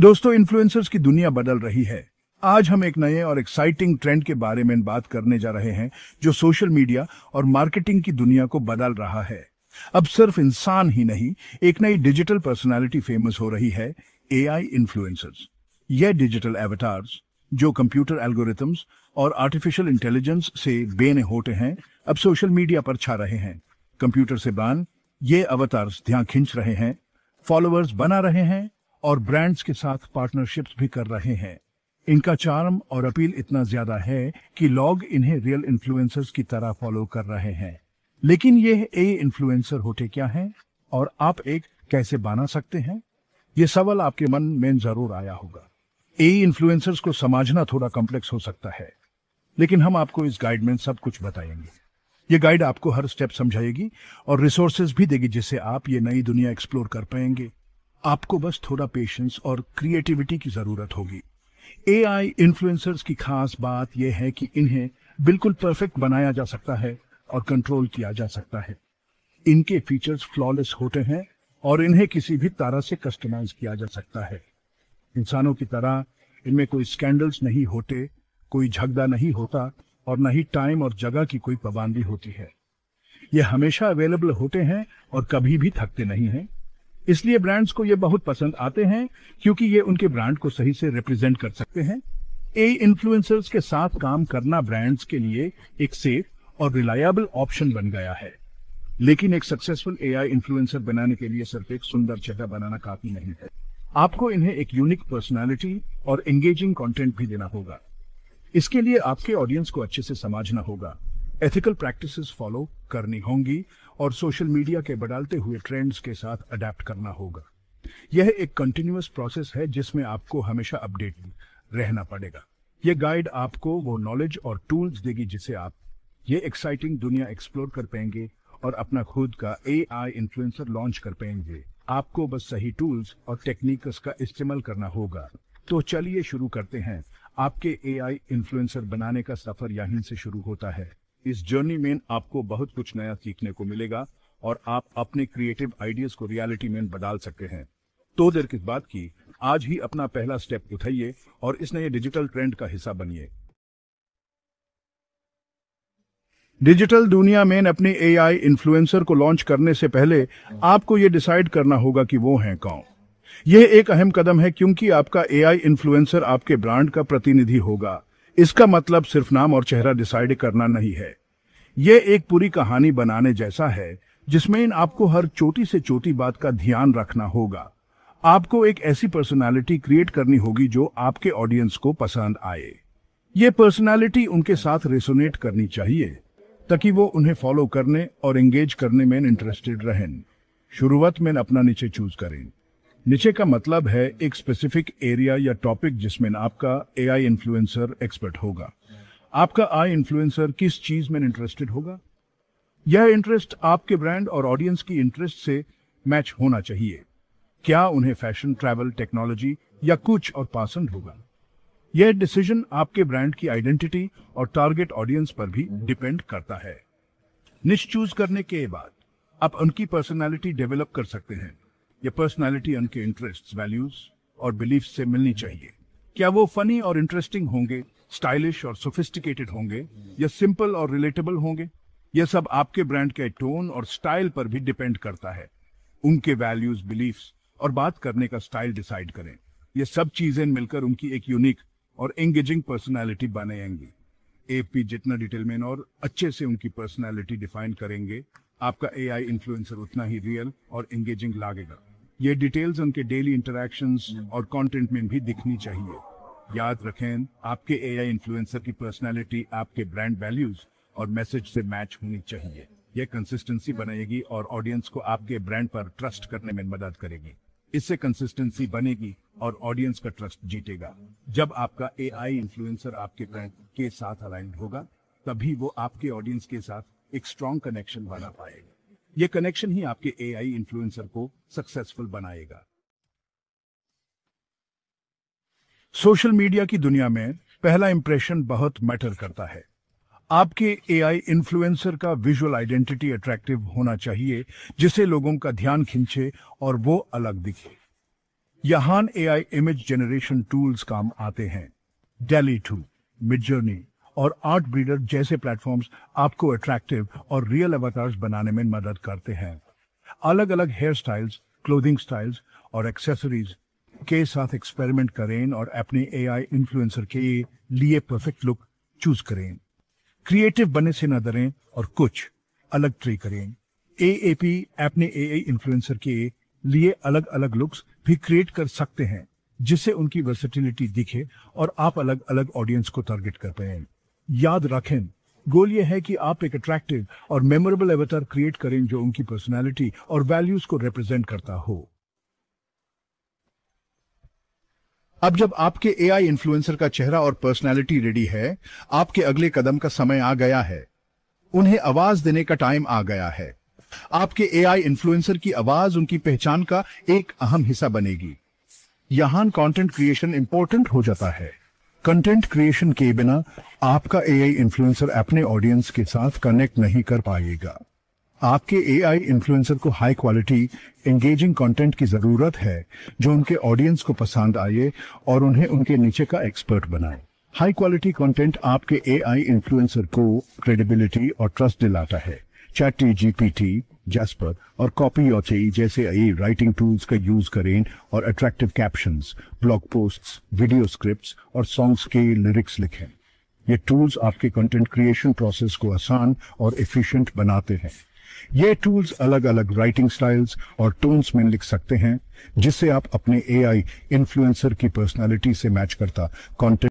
दोस्तों इन्फ्लुएंसर्स की दुनिया बदल रही है आज हम एक नए और एक्साइटिंग ट्रेंड के बारे में बात करने जा रहे हैं जो सोशल मीडिया और मार्केटिंग की दुनिया को बदल रहा है अब सिर्फ इंसान ही नहीं एक नई डिजिटल पर्सनालिटी फेमस हो रही है एआई इन्फ्लुएंसर्स यह डिजिटल एवटार्स जो कंप्यूटर एल्गोरिथम्स और आर्टिफिशियल इंटेलिजेंस से बेने होते हैं अब सोशल मीडिया पर छा रहे हैं कंप्यूटर से बान ये अवतार्स ध्यान खींच रहे हैं फॉलोअर्स बना रहे हैं और ब्रांड्स के साथ पार्टनरशिप्स भी कर रहे हैं इनका चार्म और अपील इतना ज्यादा है कि लोग इन्हें रियल इन्फ्लुएंसर्स की तरह फॉलो कर रहे हैं लेकिन ये ए इन्फ्लुएंसर होते क्या हैं और आप एक कैसे बना सकते हैं ये सवाल आपके मन में जरूर आया होगा ए इन्फ्लुएंसर्स को समझना थोड़ा कॉम्प्लेक्स हो सकता है लेकिन हम आपको इस गाइड में सब कुछ बताएंगे ये गाइड आपको हर स्टेप समझाएगी और रिसोर्सेज भी देगी जिससे आप ये नई दुनिया एक्सप्लोर कर पाएंगे आपको बस थोड़ा पेशेंस और क्रिएटिविटी की ज़रूरत होगी आई इन्फ्लुएंसर्स की खास बात यह है कि इन्हें बिल्कुल परफेक्ट बनाया जा सकता है और कंट्रोल किया जा सकता है इनके फीचर्स फ्लॉलेस होते हैं और इन्हें किसी भी तरह से कस्टमाइज किया जा सकता है इंसानों की तरह इनमें कोई स्कैंडल्स नहीं होते कोई झगड़ा नहीं होता और न ही टाइम और जगह की कोई पाबंदी होती है ये हमेशा अवेलेबल होते हैं और कभी भी थकते नहीं हैं इसलिए ब्रांड्स को ये बहुत पसंद आते हैं क्योंकि ये उनके ब्रांड को सही से रिप्रेजेंट कर सकते हैं ए इन्फ्लुएंसर्स के साथ काम करना ब्रांड्स के लिए एक सेफ और रिलायबल ऑप्शन बन गया है लेकिन एक सक्सेसफुल आई इन्फ्लुएंसर बनाने के लिए सिर्फ एक सुंदर जगह बनाना काफी नहीं है आपको इन्हें एक यूनिक पर्सनैलिटी और एंगेजिंग कॉन्टेंट भी देना होगा इसके लिए आपके ऑडियंस को अच्छे से समझना होगा एथिकल प्रैक्टिसेस फॉलो करनी होंगी और सोशल मीडिया के बदलते हुए ट्रेंड्स के साथ अडेप्ट करना होगा यह एक कंटिन्यूस प्रोसेस है जिसमें आपको हमेशा अपडेट रहना पड़ेगा ये गाइड आपको वो नॉलेज और टूल्स देगी जिसे आप ये एक्साइटिंग दुनिया एक्सप्लोर कर पाएंगे और अपना खुद का ए आई इन्फ्लुएंसर लॉन्च कर पाएंगे आपको बस सही टूल्स और टेक्निक्स का इस्तेमाल करना होगा तो चलिए शुरू करते हैं आपके ए आई इन्फ्लुएंसर बनाने का सफर यहीं से शुरू होता है इस जर्नी में आपको बहुत कुछ नया सीखने को मिलेगा और आप अपने क्रिएटिव आइडियाज को रियलिटी में बदल सकते हैं तो देर किस बात की आज ही अपना पहला स्टेप उठाइए और इस नए डिजिटल ट्रेंड का हिस्सा बनिए डिजिटल दुनिया में अपने एआई इन्फ्लुएंसर को लॉन्च करने से पहले आपको ये डिसाइड करना होगा कि वो हैं कौन यह एक अहम कदम है क्योंकि आपका एआई इन्फ्लुएंसर आपके ब्रांड का प्रतिनिधि होगा इसका मतलब सिर्फ नाम और चेहरा डिसाइड करना नहीं है ये एक पूरी कहानी बनाने जैसा है जिसमें इन आपको हर चोटी से चोटी बात का ध्यान रखना होगा आपको एक ऐसी पर्सनालिटी क्रिएट करनी होगी जो आपके ऑडियंस को पसंद आए ये पर्सनालिटी उनके साथ रेसोनेट करनी चाहिए ताकि वो उन्हें फॉलो करने और एंगेज करने में इंटरेस्टेड रहें शुरुआत में अपना नीचे चूज करें नीचे का मतलब है एक स्पेसिफिक एरिया या टॉपिक जिसमें आपका ए आई इन्फ्लुएंसर एक्सपर्ट होगा आपका आई इन्फ्लुएंसर किस चीज में इंटरेस्टेड होगा यह इंटरेस्ट आपके ब्रांड और ऑडियंस की इंटरेस्ट से मैच होना चाहिए क्या उन्हें फैशन ट्रैवल टेक्नोलॉजी या कुछ और पसंद होगा यह डिसीजन आपके ब्रांड की आइडेंटिटी और टारगेट ऑडियंस पर भी डिपेंड करता है निश चूज करने के बाद आप उनकी पर्सनैलिटी डेवलप कर सकते हैं या पर्सनालिटी उनके इंटरेस्ट वैल्यूज और बिलीफ से मिलनी चाहिए क्या वो फनी और इंटरेस्टिंग होंगे स्टाइलिश और सोफिस्टिकेटेड होंगे या सिंपल और रिलेटेबल होंगे यह सब आपके ब्रांड के टोन और स्टाइल पर भी डिपेंड करता है उनके वैल्यूज बिलीफ और बात करने का स्टाइल डिसाइड करें ये सब चीजें मिलकर उनकी एक यूनिक और एंगेजिंग पर्सनालिटी बनाएंगी एपी जितना डिटेल में और अच्छे से उनकी पर्सनालिटी डिफाइन करेंगे आपका एआई इन्फ्लुएंसर उतना ही रियल और एंगेजिंग लागेगा ये डिटेल्स उनके डेली इंटरेक्शन हम्म। और कॉन्टेंट में भी दिखनी चाहिए याद रखें आपके ए आई इन्फ्लुएंसर की पर्सनैलिटी आपके ब्रांड वैल्यूज और मैसेज से मैच होनी चाहिए यह हम्म। कंसिस्टेंसी बनाएगी और ऑडियंस को आपके ब्रांड पर ट्रस्ट करने में मदद करेगी इससे कंसिस्टेंसी बनेगी और ऑडियंस का ट्रस्ट जीतेगा जब आपका ए आई इन्फ्लुएंसर आपके ब्रांड के साथ अलाइंट होगा तभी वो आपके ऑडियंस के साथ एक स्ट्रॉन्ग कनेक्शन बना पाएगा ये कनेक्शन ही आपके एआई इन्फ्लुएंसर को सक्सेसफुल बनाएगा सोशल मीडिया की दुनिया में पहला इंप्रेशन बहुत मैटर करता है आपके एआई इन्फ्लुएंसर का विजुअल आइडेंटिटी अट्रैक्टिव होना चाहिए जिसे लोगों का ध्यान खींचे और वो अलग दिखे यहां एआई इमेज जनरेशन टूल्स काम आते हैं डेली टू मिड जर्नी और आर्ट ब्रीडर जैसे प्लेटफॉर्म्स आपको अट्रैक्टिव और रियल अवतार्स बनाने में मदद करते हैं अलग अलग हेयर स्टाइल्स क्लोथिंग स्टाइल्स और एक्सेसरीज के साथ एक्सपेरिमेंट करें और अपने एआई इन्फ्लुएंसर के लिए परफेक्ट लुक चूज करें क्रिएटिव बने से न डरें और कुछ अलग ट्री करें पी अपने आई इन्फ्लुएंसर के लिए अलग अलग लुक्स भी क्रिएट कर सकते हैं जिससे उनकी वर्सिटिलिटी दिखे और आप अलग अलग ऑडियंस को टारगेट कर पाए याद रखें गोल ये है कि आप एक अट्रैक्टिव और मेमोरेबल एवतार क्रिएट करें जो उनकी पर्सनैलिटी और वैल्यूज को रिप्रेजेंट करता हो अब जब आपके एआई इन्फ्लुएंसर का चेहरा और पर्सनालिटी रेडी है आपके अगले कदम का समय आ गया है उन्हें आवाज देने का टाइम आ गया है आपके एआई इन्फ्लुएंसर की आवाज उनकी पहचान का एक अहम हिस्सा बनेगी यहां कंटेंट क्रिएशन इंपॉर्टेंट हो जाता है कंटेंट क्रिएशन के बिना आपका एआई इन्फ्लुएंसर अपने ऑडियंस के साथ कनेक्ट नहीं कर पाएगा आपके एआई इन्फ्लुएंसर को हाई क्वालिटी एंगेजिंग कंटेंट की जरूरत है जो उनके ऑडियंस को पसंद आए और उन्हें उनके नीचे का एक्सपर्ट बनाए हाई क्वालिटी कंटेंट आपके एआई इन्फ्लुएंसर को क्रेडिबिलिटी और ट्रस्ट दिलाता है चैट जीपीटी जैसपर और कॉपी और चाहिए जैसे ये राइटिंग टूल्स का यूज करें और attractive captions blog posts video scripts और सॉन्ग्स के लिरिक्स लिखें ये टूल्स आपके कंटेंट क्रिएशन प्रोसेस को आसान और एफिशिएंट बनाते हैं ये टूल्स अलग अलग राइटिंग स्टाइल्स और टोन्स में लिख सकते हैं जिससे आप अपने एआई इन्फ्लुएंसर की पर्सनालिटी से मैच करता कंटेंट